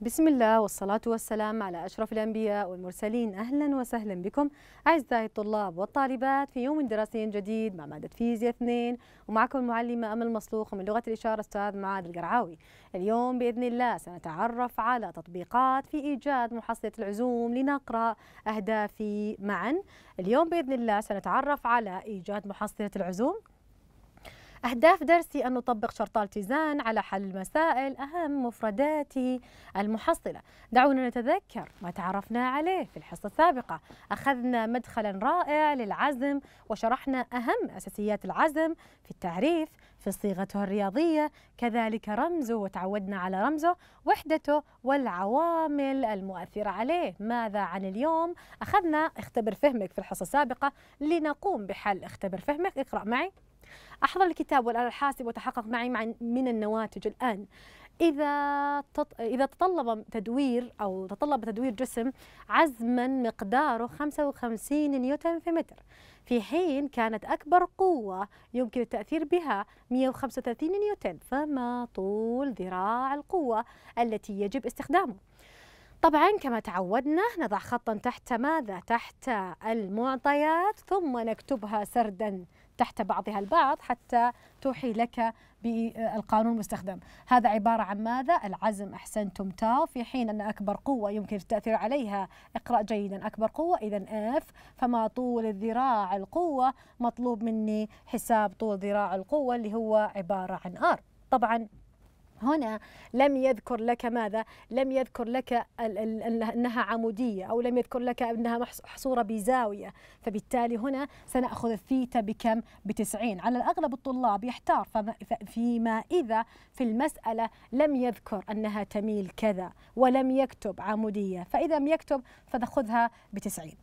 بسم الله والصلاة والسلام على أشرف الأنبياء والمرسلين أهلا وسهلا بكم أعزائي الطلاب والطالبات في يوم دراسي جديد مع مادة فيزياء اثنين ومعكم المعلمة أمل مصلوخ ومن لغة الإشارة أستاذ معاذ القرعاوي اليوم بإذن الله سنتعرف على تطبيقات في إيجاد محصلة العزوم لنقرأ أهدافي معا اليوم بإذن الله سنتعرف على إيجاد محصلة العزوم أهداف درسي أن نطبق شرط التزان على حل المسائل أهم مفرداتي المحصلة دعونا نتذكر ما تعرفنا عليه في الحصة السابقة أخذنا مدخلا رائع للعزم وشرحنا أهم أساسيات العزم في التعريف في صيغته الرياضية كذلك رمزه وتعودنا على رمزه وحدته والعوامل المؤثرة عليه ماذا عن اليوم أخذنا اختبر فهمك في الحصة السابقة لنقوم بحل اختبر فهمك اقرأ معي أحضر الكتاب والآلة الحاسبة وتحقق معي من النواتج الآن إذا إذا تطلب تدوير أو تطلب تدوير جسم عزما مقداره 55 نيوتن في متر في حين كانت أكبر قوة يمكن التأثير بها 135 نيوتن فما طول ذراع القوة التي يجب استخدامه طبعا كما تعودنا نضع خطا تحت ماذا؟ تحت المعطيات ثم نكتبها سردا تحت بعضها البعض حتى توحي لك بالقانون المستخدم هذا عبارة عن ماذا؟ العزم أحسنتم تاو في حين أن أكبر قوة يمكن التأثير عليها اقرأ جيدا أكبر قوة إذا اف فما طول الذراع القوة مطلوب مني حساب طول ذراع القوة اللي هو عبارة عن ار طبعا هنا لم يذكر لك ماذا لم يذكر لك أنها عمودية أو لم يذكر لك أنها محصورة بزاوية فبالتالي هنا سنأخذ الثيتا بكم بتسعين على الأغلب الطلاب يحتار فيما إذا في المسألة لم يذكر أنها تميل كذا ولم يكتب عمودية فإذا لم يكتب فنأخذها بتسعين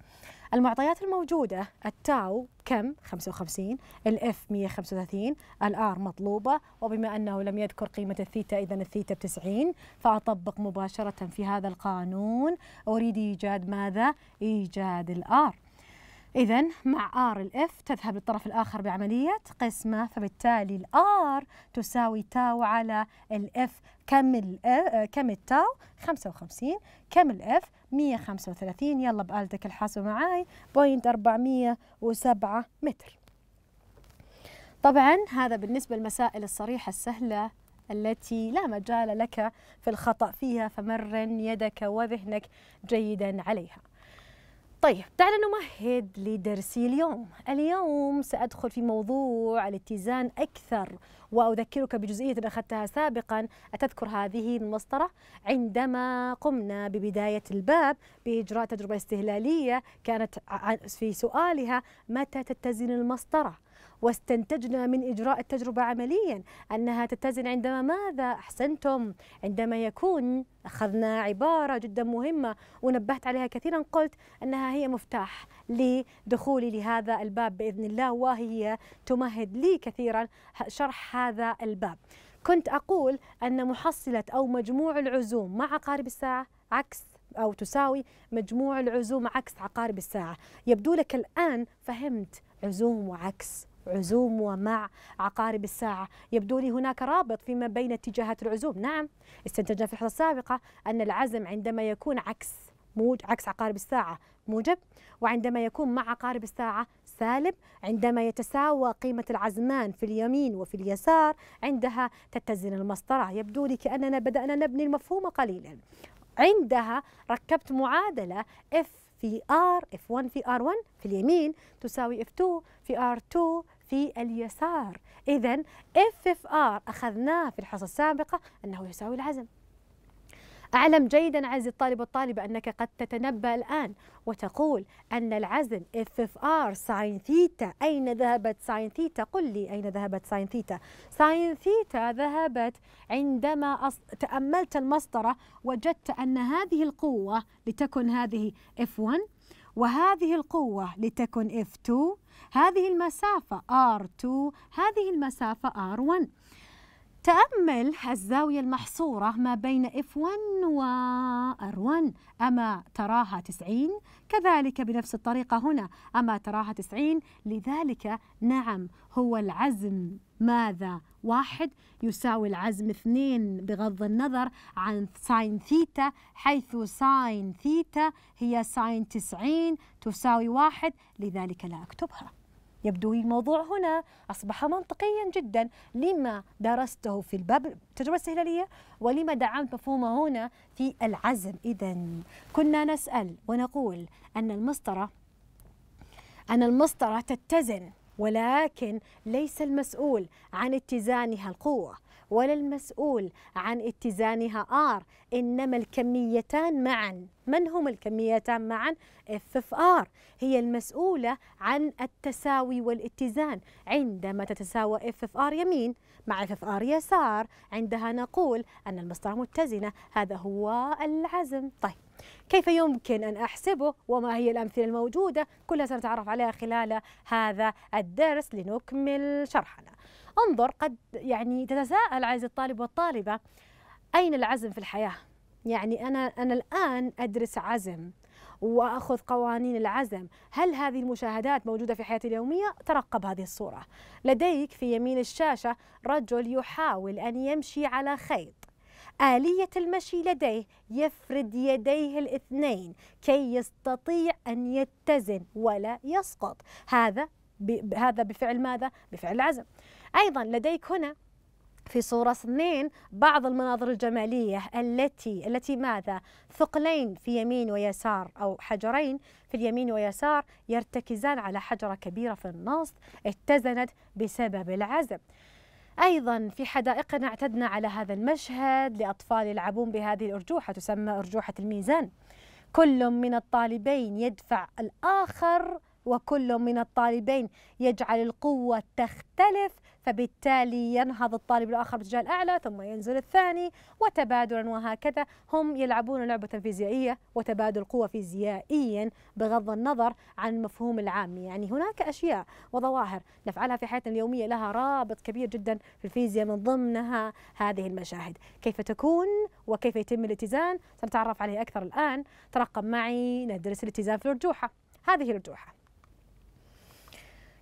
المعطيات الموجودة التاو كم 55 الاف 135 الار مطلوبة وبما أنه لم يذكر قيمة الثيتا إذا الثيتا ب 90 فأطبق مباشرة في هذا القانون أريد إيجاد ماذا؟ إيجاد الار إذا مع آر الإف تذهب للطرف الآخر بعملية قسمة فبالتالي الآر تساوي تاو على الإف كم آه، كم التاو 55 كم الإف 135 يلا بآلتك الحاسبة معاي بوينت 407 متر طبعا هذا بالنسبة للمسائل الصريحة السهلة التي لا مجال لك في الخطأ فيها فمرن يدك وذهنك جيدا عليها طيب دعنا نمهد لدرسي اليوم اليوم سأدخل في موضوع الاتزان أكثر وأذكرك بجزئية أخذتها سابقا أتذكر هذه المسطرة عندما قمنا ببداية الباب بإجراء تجربة استهلالية كانت في سؤالها متى تتزن المسطرة واستنتجنا من إجراء التجربة عمليا أنها تتزن عندما ماذا أحسنتم عندما يكون أخذنا عبارة جدا مهمة ونبهت عليها كثيرا قلت أنها هي مفتاح لدخولي لهذا الباب بإذن الله وهي تمهد لي كثيرا شرح هذا الباب كنت أقول أن محصلة أو مجموع العزوم مع عقارب الساعة عكس أو تساوي مجموع العزوم عكس عقارب الساعة يبدو لك الآن فهمت عزوم وعكس عزوم ومع عقارب الساعة يبدو لي هناك رابط فيما بين اتجاهات العزوم نعم استنتجنا في الحلقة السابقة أن العزم عندما يكون عكس موج عكس عقارب الساعة موجب وعندما يكون مع عقارب الساعة سالب عندما يتساوى قيمة العزمان في اليمين وفي اليسار عندها تتزن المسطرة يبدو لي كأننا بدأنا نبني المفهوم قليلا عندها ركبت معادلة F في ار اف 1 في ار 1 في اليمين تساوي اف 2 في ار 2 في اليسار اذا اف اف ار اخذناه في الحصه السابقه انه يساوي العزم أعلم جيدا عزيزي الطالب والطالبة أنك قد تتنبأ الآن وتقول أن العزم اف اف ار ساين ثيتا أين ذهبت ساين ثيتا قل لي أين ذهبت ساين ثيتا ساين ثيتا ذهبت عندما أص... تأملت المسطرة وجدت أن هذه القوة لتكن هذه اف 1 وهذه القوة لتكن اف 2 هذه المسافة r 2 هذه المسافة r 1 تأمل الزاوية المحصورة ما بين F1 و R1 أما تراها 90 كذلك بنفس الطريقة هنا أما تراها 90 لذلك نعم هو العزم ماذا واحد يساوي العزم اثنين بغض النظر عن ساين ثيتا حيث ساين ثيتا هي ساين 90 تساوي واحد لذلك لا أكتبها يبدو الموضوع هنا أصبح منطقيا جدا لما درسته في الباب التجربة السهلالية ولما دعمت مفهومه هنا في العزم إذا كنا نسأل ونقول أن المسطرة أن المسطرة تتزن ولكن ليس المسؤول عن اتزانها القوة ولا المسؤول عن اتزانها R إنما الكميتان معا من هم الكميتان معا؟ FFR هي المسؤولة عن التساوي والاتزان عندما تتساوى FFR يمين مع FFR يسار عندها نقول أن المسطرة متزنة هذا هو العزم طيب كيف يمكن أن أحسبه وما هي الأمثلة الموجودة كلها سنتعرف عليها خلال هذا الدرس لنكمل شرحنا انظر قد يعني تتساءل عزيزي الطالب والطالبة أين العزم في الحياة يعني أنا أنا الآن أدرس عزم واخذ قوانين العزم، هل هذه المشاهدات موجوده في حياتي اليوميه؟ ترقب هذه الصوره. لديك في يمين الشاشه رجل يحاول ان يمشي على خيط. آلية المشي لديه يفرد يديه الاثنين كي يستطيع أن يتزن ولا يسقط هذا هذا بفعل ماذا؟ بفعل العزم أيضا لديك هنا في صورة اثنين بعض المناظر الجمالية التي التي ماذا؟ ثقلين في يمين ويسار أو حجرين في اليمين ويسار يرتكزان على حجرة كبيرة في النص اتزنت بسبب العزم. أيضا في حدائقنا اعتدنا على هذا المشهد لأطفال يلعبون بهذه الأرجوحة تسمى أرجوحة الميزان كل من الطالبين يدفع الآخر وكل من الطالبين يجعل القوة تختلف فبالتالي ينهض الطالب الآخر باتجاه الأعلى ثم ينزل الثاني وتبادلا وهكذا هم يلعبون لعبة فيزيائية وتبادل قوة فيزيائيا بغض النظر عن المفهوم العام يعني هناك أشياء وظواهر نفعلها في حياتنا اليومية لها رابط كبير جدا في الفيزياء من ضمنها هذه المشاهد كيف تكون وكيف يتم الاتزان سنتعرف عليه أكثر الآن ترقب معي ندرس الاتزان في الأرجوحة هذه الأرجوحة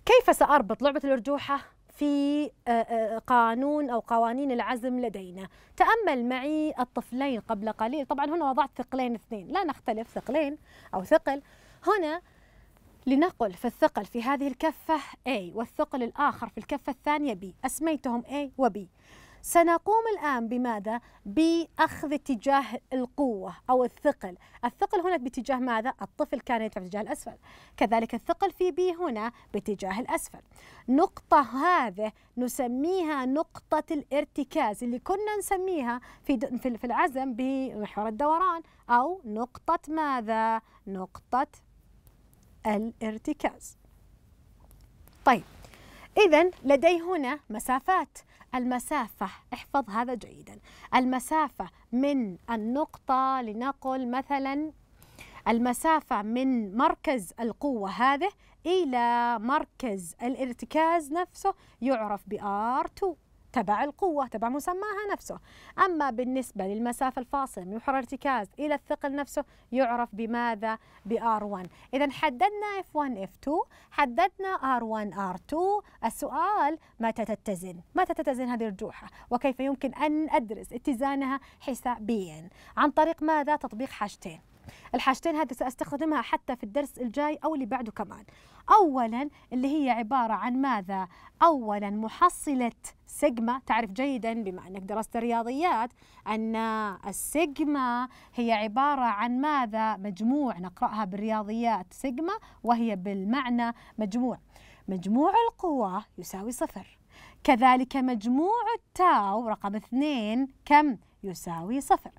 كيف سأربط لعبة الأرجوحة في آه، آه، قانون أو قوانين العزم لدينا تأمل معي الطفلين قبل قليل طبعا هنا وضعت ثقلين اثنين لا نختلف ثقلين أو ثقل هنا لنقل في الثقل في هذه الكفة A والثقل الآخر في الكفة الثانية B أسميتهم A و B سنقوم الآن بماذا؟ بأخذ اتجاه القوة أو الثقل الثقل هنا باتجاه ماذا؟ الطفل كان يدفع باتجاه الأسفل كذلك الثقل في بي هنا باتجاه الأسفل نقطة هذه نسميها نقطة الارتكاز اللي كنا نسميها في في العزم بمحور الدوران أو نقطة ماذا؟ نقطة الارتكاز طيب إذا لدي هنا مسافات المسافة احفظ هذا جيدا المسافة من النقطة لنقل مثلا المسافة من مركز القوة هذه إلى مركز الارتكاز نفسه يعرف ب R2 تبع القوة تبع مسماها نفسه أما بالنسبة للمسافة الفاصلة من محور الارتكاز إلى الثقل نفسه يعرف بماذا بآر 1 إذا حددنا f 1 f 2 حددنا r 1 R2 2 السؤال متى تتزن متى تتزن هذه الجوحة وكيف يمكن أن أدرس اتزانها حسابيا عن طريق ماذا تطبيق حاجتين الحاجتين هذه سأستخدمها حتى في الدرس الجاي أو اللي بعده كمان أولا اللي هي عبارة عن ماذا؟ أولا محصلة سيجما تعرف جيدا بما أنك درست الرياضيات أن السيجما هي عبارة عن ماذا؟ مجموع نقرأها بالرياضيات سيجما وهي بالمعنى مجموع مجموع القوى يساوي صفر كذلك مجموع التاو رقم اثنين كم؟ يساوي صفر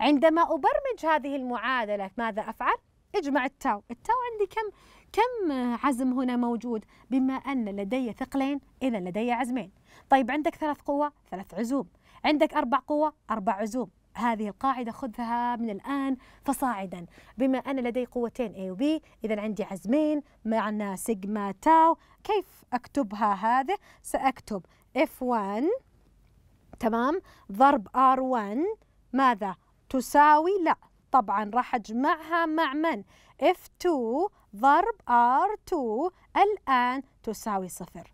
عندما أبرمج هذه المعادلة ماذا أفعل؟ اجمع التاو التاو عندي كم كم عزم هنا موجود بما أن لدي ثقلين إذا لدي عزمين طيب عندك ثلاث قوة ثلاث عزوم عندك أربع قوة أربع عزوم هذه القاعدة خذها من الآن فصاعدا بما أن لدي قوتين A و B إذا عندي عزمين معنا سيجما تاو كيف أكتبها هذه سأكتب F1 تمام ضرب R1 ماذا تساوي لا طبعا راح أجمعها مع من F2 ضرب R2 الآن تساوي صفر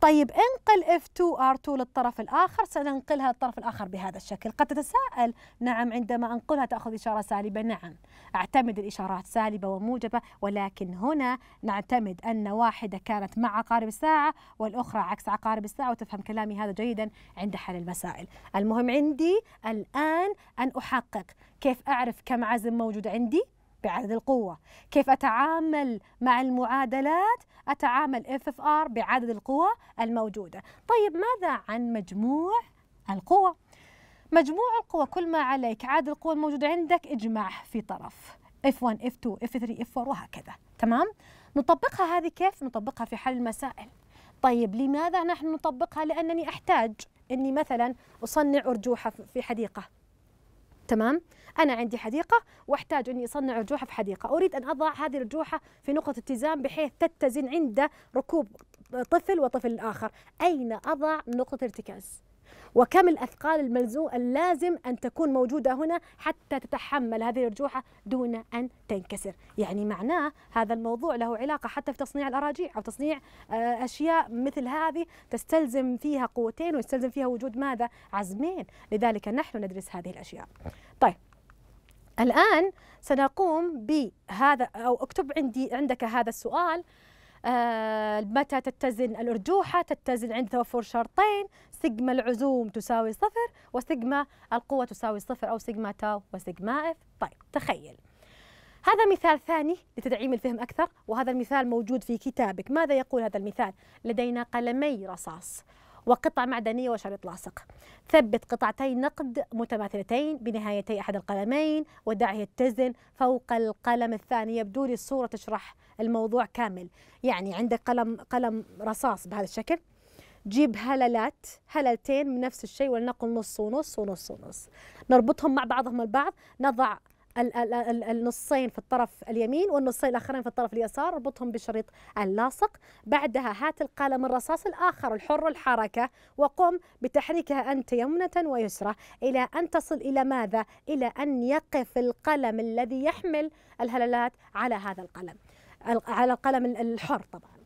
طيب انقل F2R2 للطرف الآخر سننقلها للطرف الآخر بهذا الشكل قد تتساءل نعم عندما أنقلها تأخذ إشارة سالبة نعم أعتمد الإشارات سالبة وموجبة ولكن هنا نعتمد أن واحدة كانت مع عقارب الساعة والأخرى عكس عقارب الساعة وتفهم كلامي هذا جيدا عند حل المسائل المهم عندي الآن أن أحقق كيف أعرف كم عزم موجود عندي بعدد القوة كيف أتعامل مع المعادلات أتعامل اف اف ار بعدد القوى الموجودة طيب ماذا عن مجموع القوى مجموع القوى كل ما عليك عدد القوى الموجودة عندك اجمع في طرف F1 F2 F3 F4 وهكذا تمام نطبقها هذه كيف نطبقها في حل المسائل طيب لماذا نحن نطبقها لأنني أحتاج أني مثلا أصنع أرجوحة في حديقة تمام أنا عندي حديقة وأحتاج أني أصنع رجوحه في حديقة أريد أن أضع هذه الرجوحه في نقطة اتزان بحيث تتزن عند ركوب طفل وطفل آخر أين أضع نقطة ارتكاز وكم الأثقال الملزوم اللازم أن تكون موجودة هنا حتى تتحمل هذه الأرجوحة دون أن تنكسر يعني معناه هذا الموضوع له علاقة حتى في تصنيع الأراجيع أو تصنيع آه، أشياء مثل هذه تستلزم فيها قوتين ويستلزم فيها وجود ماذا عزمين لذلك نحن ندرس هذه الأشياء طيب الآن سنقوم بهذا أو اكتب عندي عندك هذا السؤال آه، متى تتزن الأرجوحة تتزن عند توفر شرطين سيجما العزوم تساوي صفر وسيجما القوة تساوي صفر أو سيجما تاو وسيجما اف طيب تخيل هذا مثال ثاني لتدعيم الفهم أكثر وهذا المثال موجود في كتابك ماذا يقول هذا المثال لدينا قلمي رصاص وقطع معدنية وشريط لاصق ثبت قطعتي نقد متماثلتين بنهايتي أحد القلمين ودعه يتزن فوق القلم الثاني يبدو لي الصورة تشرح الموضوع كامل يعني عندك قلم قلم رصاص بهذا الشكل جيب هللات هللتين من نفس الشيء ولنقل نص ونص ونص ونص نربطهم مع بعضهم البعض نضع ال النصين في الطرف اليمين والنصين الآخرين في الطرف اليسار اربطهم بشريط اللاصق بعدها هات القلم الرصاص الآخر الحر الحركة وقم بتحريكها أنت يمنة ويسرى إلى أن تصل إلى ماذا؟ إلى أن يقف القلم الذي يحمل الهلالات على هذا القلم على القلم الحر طبعا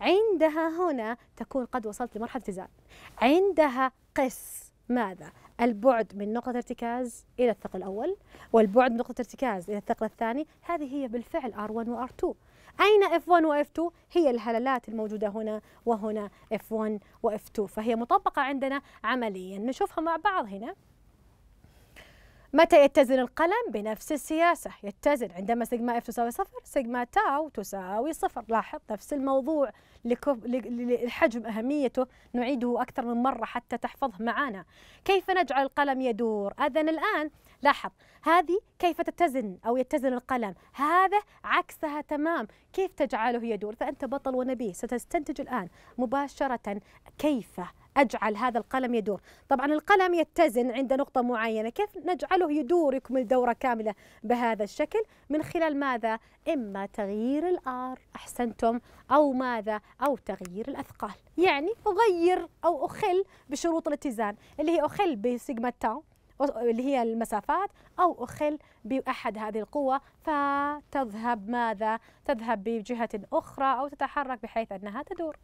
عندها هنا تكون قد وصلت لمرحلة زاد عندها قس ماذا؟ البعد من نقطة ارتكاز إلى الثقل الأول والبعد من نقطة ارتكاز إلى الثقل الثاني هذه هي بالفعل R1 و R2 أين F1 و F2 هي الهلالات الموجودة هنا وهنا F1 و F2 فهي مطبقة عندنا عمليا نشوفها مع بعض هنا متى يتزن القلم بنفس السياسة يتزن عندما سيجما اف تساوي صفر سيجما تاو تساوي صفر لاحظ نفس الموضوع لحجم أهميته نعيده أكثر من مرة حتى تحفظه معنا كيف نجعل القلم يدور إذا الآن لاحظ هذه كيف تتزن أو يتزن القلم هذا عكسها تمام كيف تجعله يدور فأنت بطل ونبي ستستنتج الآن مباشرة كيف أجعل هذا القلم يدور طبعا القلم يتزن عند نقطة معينة كيف نجعله يدور يكمل دورة كاملة بهذا الشكل من خلال ماذا إما تغيير الآر أحسنتم أو ماذا أو تغيير الأثقال يعني أغير أو أخل بشروط الاتزان اللي هي أخل بسيجما تاو اللي هي المسافات أو أخل بأحد هذه القوة فتذهب ماذا؟ تذهب بجهة أخرى أو تتحرك بحيث أنها تدور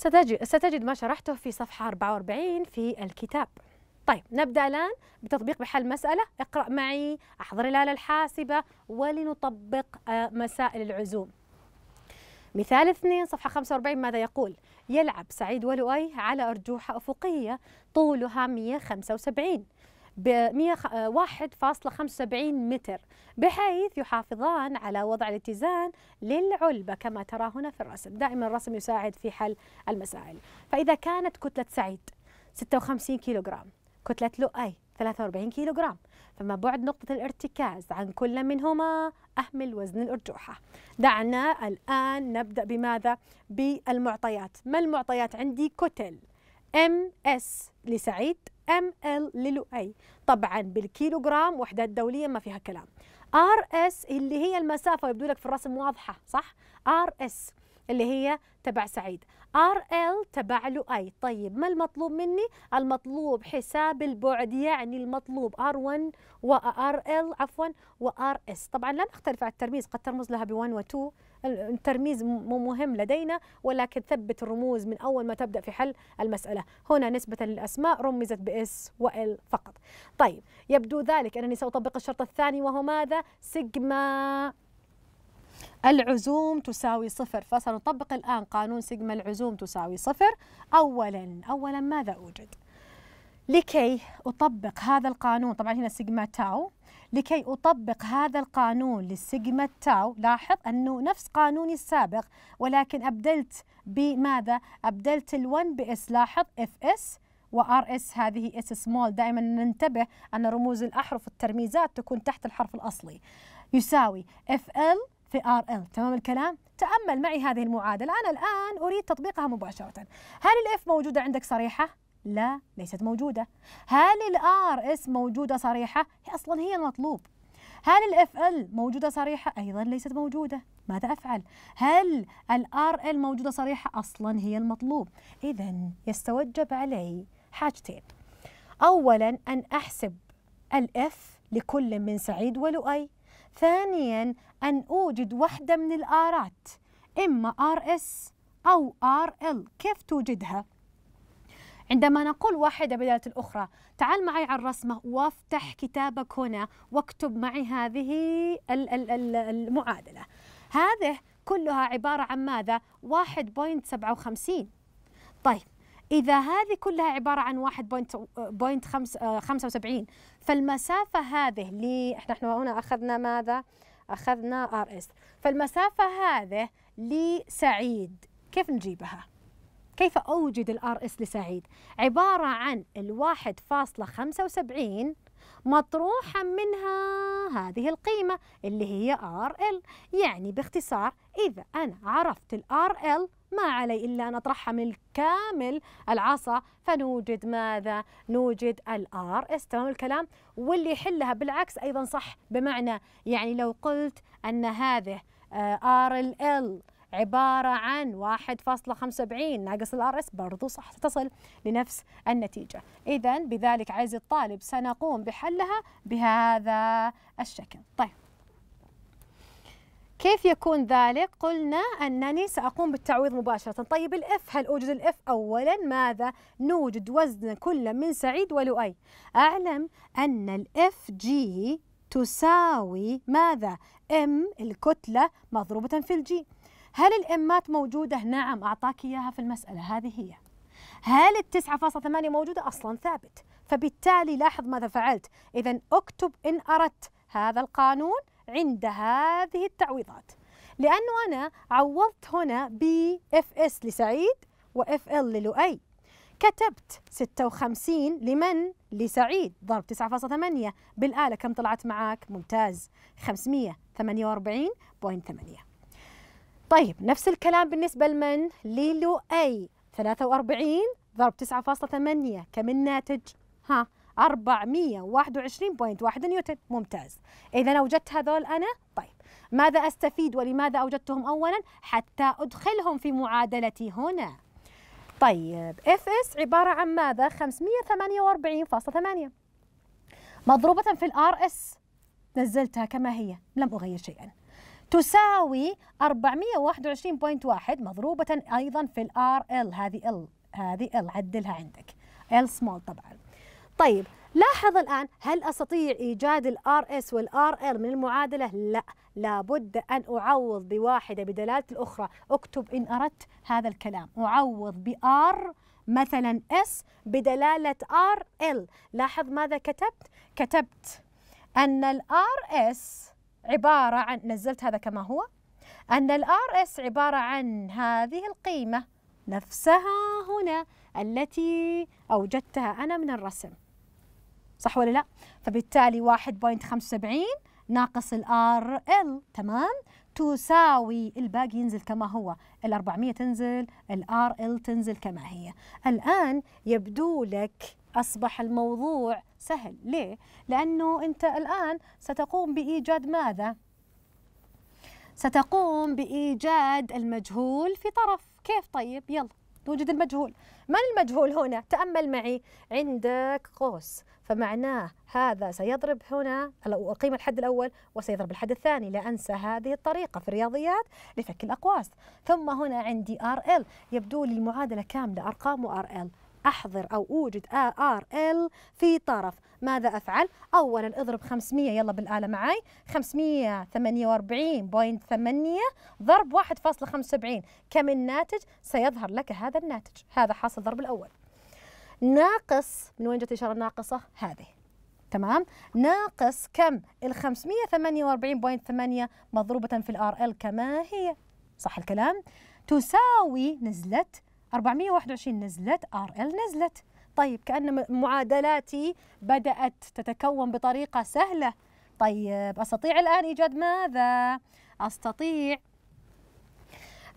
ستجد, ستجد ما شرحته في صفحة 44 في الكتاب طيب نبدأ الآن بتطبيق بحل مسألة اقرأ معي احضر الآلة الحاسبة ولنطبق آه، مسائل العزوم مثال اثنين صفحة 45 ماذا يقول؟ يلعب سعيد ولؤي على أرجوحة أفقية طولها 175 ب 1.75 آه، متر بحيث يحافظان على وضع الاتزان للعلبة كما ترى هنا في الرسم دائما الرسم يساعد في حل المسائل فإذا كانت كتلة سعيد 56 كيلوغرام كتلة لؤي 43 كيلوغرام فما بعد نقطة الارتكاز عن كل منهما أهمل وزن الأرجوحة دعنا الآن نبدأ بماذا؟ بالمعطيات ما المعطيات عندي كتل MS لسعيد ام ال للؤي طبعا بالكيلوغرام وحدات دوليه ما فيها كلام ار اس اللي هي المسافه يبدو لك في الرسم واضحه صح ار اس اللي هي تبع سعيد ار ال تبع لؤي طيب ما المطلوب مني المطلوب حساب البعد يعني المطلوب ار1 وار ال عفوا وار اس طبعا لا نختلف على الترميز قد ترمز لها ب1 و2 الترميز مو مهم لدينا ولكن ثبت الرموز من أول ما تبدأ في حل المسألة هنا نسبة للأسماء رمزت بإس وإل فقط طيب يبدو ذلك أنني سأطبق الشرط الثاني وهو ماذا سيجما العزوم تساوي صفر فسنطبق الآن قانون سيجما العزوم تساوي صفر أولا أولا ماذا أوجد لكي أطبق هذا القانون طبعا هنا سيجما تاو لكي أطبق هذا القانون للسيجما تاو لاحظ أنه نفس قانوني السابق ولكن أبدلت بماذا؟ أبدلت ال1 بإس لاحظ اف اس وار اس هذه اس سمول دائما ننتبه أن رموز الأحرف الترميزات تكون تحت الحرف الأصلي يساوي اف ال في ار ال تمام الكلام؟ تأمل معي هذه المعادلة أنا الآن أريد تطبيقها مباشرة هل الاف موجودة عندك صريحة؟ لا ليست موجودة هل الار اس موجودة صريحة؟ هي أصلا هي المطلوب هل الاف ال موجودة صريحة؟ أيضا ليست موجودة ماذا أفعل؟ هل الار ال موجودة صريحة؟ أصلا هي المطلوب إذا يستوجب علي حاجتين أولا أن أحسب الاف لكل من سعيد ولؤي ثانيا أن أوجد واحدة من الآرات إما ار اس أو ار ال كيف توجدها؟ عندما نقول واحدة بداية الأخرى تعال معي على الرسمة وافتح كتابك هنا واكتب معي هذه المعادلة هذه كلها عبارة عن ماذا؟ 1.57 طيب إذا هذه كلها عبارة عن 1.75 فالمسافة هذه ل نحن هنا أخذنا ماذا؟ أخذنا ار اس فالمسافة هذه لسعيد كيف نجيبها؟ كيف أوجد الآر اس لسعيد عبارة عن الواحد فاصلة خمسة وسبعين مطروحة منها هذه القيمة اللي هي آر إل يعني باختصار إذا أنا عرفت الآر ال ما علي إلا أن أطرحها من الكامل العصا فنوجد ماذا؟ نوجد الآر إس تمام الكلام واللي يحلها بالعكس أيضا صح بمعنى يعني لو قلت أن هذه آه، آر إل عبارة عن 1.75 ناقص الار اس برضو صح تصل لنفس النتيجة إذا بذلك عزيزي الطالب سنقوم بحلها بهذا الشكل طيب كيف يكون ذلك؟ قلنا أنني سأقوم بالتعويض مباشرة طيب الإف هل أوجد الإف أولا؟ ماذا؟ نوجد وزن كل من سعيد ولؤي أعلم أن الإف جي تساوي ماذا؟ ام الكتلة مضروبة في الجي هل الإمات موجودة؟ نعم أعطاك إياها في المسألة هذه هي هل التسعة فاصلة ثمانية موجودة؟ أصلا ثابت فبالتالي لاحظ ماذا فعلت إذا أكتب إن أردت هذا القانون عند هذه التعويضات لأنه أنا عوضت هنا ب اف اس لسعيد واف ال للؤي كتبت 56 لمن؟ لسعيد ضرب 9.8 بالآلة كم طلعت معاك؟ ممتاز 548.8 طيب نفس الكلام بالنسبة لمن؟ ليلو أي 43 ضرب 9.8 كم الناتج؟ ها 421.1 نيوتن ممتاز إذا أوجدت هذول أنا طيب ماذا أستفيد ولماذا أوجدتهم أولا حتى أدخلهم في معادلتي هنا طيب اف اس عبارة عن ماذا 548.8 مضروبة في الار اس نزلتها كما هي لم أغير شيئا تساوي 421.1 مضروبة أيضا في ال RL هذه ال هذه ال عدلها عندك ال small طبعا طيب لاحظ الآن هل أستطيع إيجاد ال RS وال RL من المعادلة؟ لا لابد أن أعوض بواحدة بدلالة الأخرى أكتب إن أردت هذا الكلام أعوض ب R مثلا S بدلالة RL لاحظ ماذا كتبت؟ كتبت أن ال RS عبارة عن نزلت هذا كما هو أن الـ اس عبارة عن هذه القيمة نفسها هنا التي أوجدتها أنا من الرسم صح ولا لا؟ فبالتالي 1.75 ناقص الـ ال تمام؟ تساوي الباقي ينزل كما هو الـ 400 تنزل الـ ال تنزل كما هي الآن يبدو لك أصبح الموضوع سهل ليه؟ لأنه أنت الآن ستقوم بإيجاد ماذا؟ ستقوم بإيجاد المجهول في طرف كيف طيب؟ يلا توجد المجهول من المجهول هنا؟ تأمل معي عندك قوس فمعناه هذا سيضرب هنا قيمة الحد الأول وسيضرب الحد الثاني لا أنسى هذه الطريقة في الرياضيات لفك الأقواس ثم هنا عندي ار ال يبدو لي المعادلة كاملة أرقام ار ال أحضر أو أوجد آر إل في طرف ماذا أفعل؟ أولا اضرب 500 يلا بالآلة معي 548.8 ضرب 1.75 كم الناتج؟ سيظهر لك هذا الناتج هذا حاصل الضرب الأول ناقص من وين جت الإشارة الناقصة؟ هذه تمام ناقص كم ال 548.8 مضروبة في الار ال كما هي صح الكلام تساوي نزلة 421 نزلت ار ال نزلت طيب كأن معادلاتي بدأت تتكون بطريقة سهلة طيب أستطيع الآن إيجاد ماذا؟ أستطيع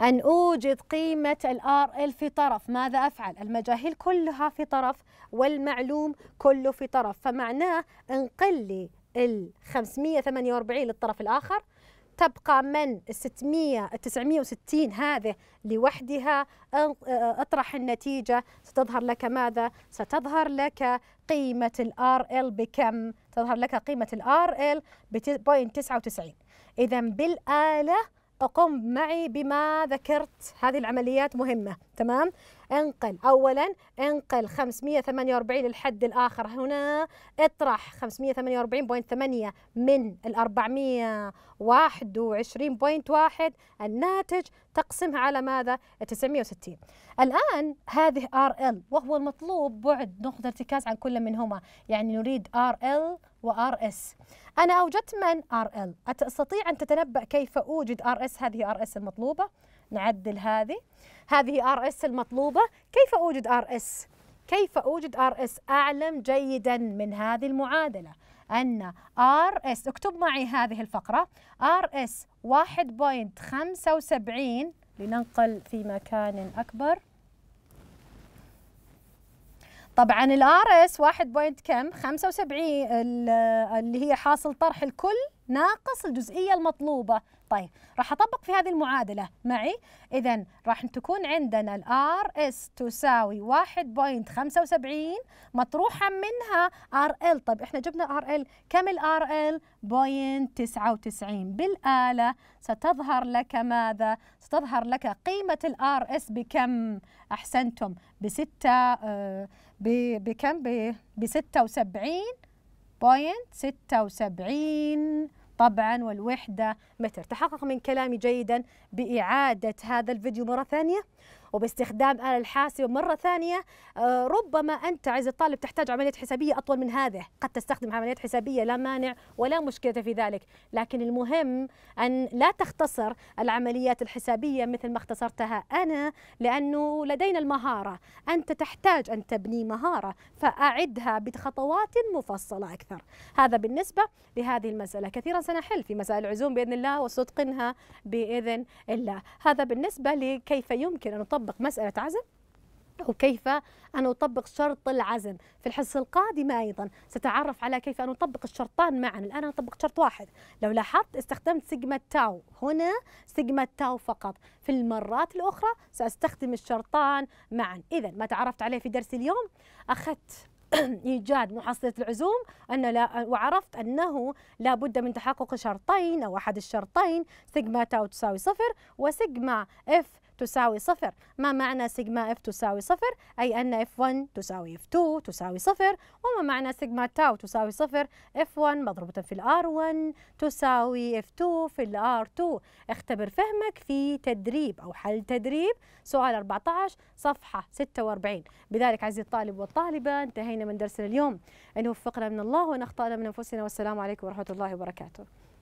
أن أوجد قيمة ال في طرف ماذا أفعل؟ المجاهيل كلها في طرف والمعلوم كله في طرف فمعناه انقل لي ال 548 للطرف الآخر تبقى من 600 960 هذه لوحدها اطرح النتيجة ستظهر لك ماذا؟ ستظهر لك قيمة الار ال بكم؟ تظهر لك قيمة الار ال ب 99 إذا بالآلة أقم معي بما ذكرت هذه العمليات مهمة تمام انقل اولا انقل 548 للحد الاخر هنا اطرح 548.8 من ال 421.1 الناتج تقسمها على ماذا 960 الان هذه ار ال وهو المطلوب بعد نقطه ارتكاز عن كل منهما يعني نريد ار ال وار اس انا اوجدت من ار ال استطيع ان تتنبأ كيف اوجد ار اس هذه ار اس المطلوبه نعدل هذه هذه ار اس المطلوبة كيف أوجد ار اس؟ كيف أوجد ار اس؟ أعلم جيدا من هذه المعادلة أن ار اس اكتب معي هذه الفقرة ار اس 1.75 لننقل في مكان أكبر طبعا الار اس 1 كم 75 اللي هي حاصل طرح الكل ناقص الجزئيه المطلوبه طيب راح أطبق في هذه المعادلة معي إذا راح تكون عندنا الار اس تساوي 1.75 مطروحة منها ار ال طيب إحنا جبنا ار ال كم ال 0.99 بالآلة ستظهر لك ماذا؟ ستظهر لك قيمة الار اس بكم؟ أحسنتم بستة آه، بكم؟ ب 76 بوينت 76 طبعا والوحدة متر تحقق من كلامي جيدا بإعادة هذا الفيديو مرة ثانية وباستخدام آلة الحاسبة مرة ثانية آه، ربما أنت عز الطالب تحتاج عملية حسابية أطول من هذه قد تستخدم عمليات حسابية لا مانع ولا مشكلة في ذلك لكن المهم أن لا تختصر العمليات الحسابية مثل ما اختصرتها أنا لأنه لدينا المهارة أنت تحتاج أن تبني مهارة فأعدها بخطوات مفصلة أكثر هذا بالنسبة لهذه المسألة كثيرا سنحل في مسائل العزوم بإذن الله وصدقنها بإذن الله هذا بالنسبة لكيف يمكن أن نطبق أطبق مسألة عزم أو كيف أن أطبق شرط العزم في الحصة القادمة أيضا ستعرف على كيف أن أطبق الشرطان معا الآن أنا أطبق شرط واحد لو لاحظت استخدمت سيجما تاو هنا سيجما تاو فقط في المرات الأخرى سأستخدم الشرطان معا إذا ما تعرفت عليه في درس اليوم أخذت ايجاد محصله العزوم ان لا وعرفت انه لابد من تحقق شرطين او احد الشرطين سيجما تاو تساوي صفر وسيجما اف تساوي صفر ما معنى سيجما اف تساوي صفر أي أن اف 1 تساوي اف 2 تساوي صفر وما معنى سيجما تاو تساوي صفر اف 1 مضروبة في الار 1 تساوي اف 2 في الار 2 اختبر فهمك في تدريب أو حل تدريب سؤال 14 صفحة 46 بذلك عزيزي الطالب والطالبة انتهينا من درسنا اليوم أن وفقنا من الله وأن أخطأنا من أنفسنا والسلام عليكم ورحمة الله وبركاته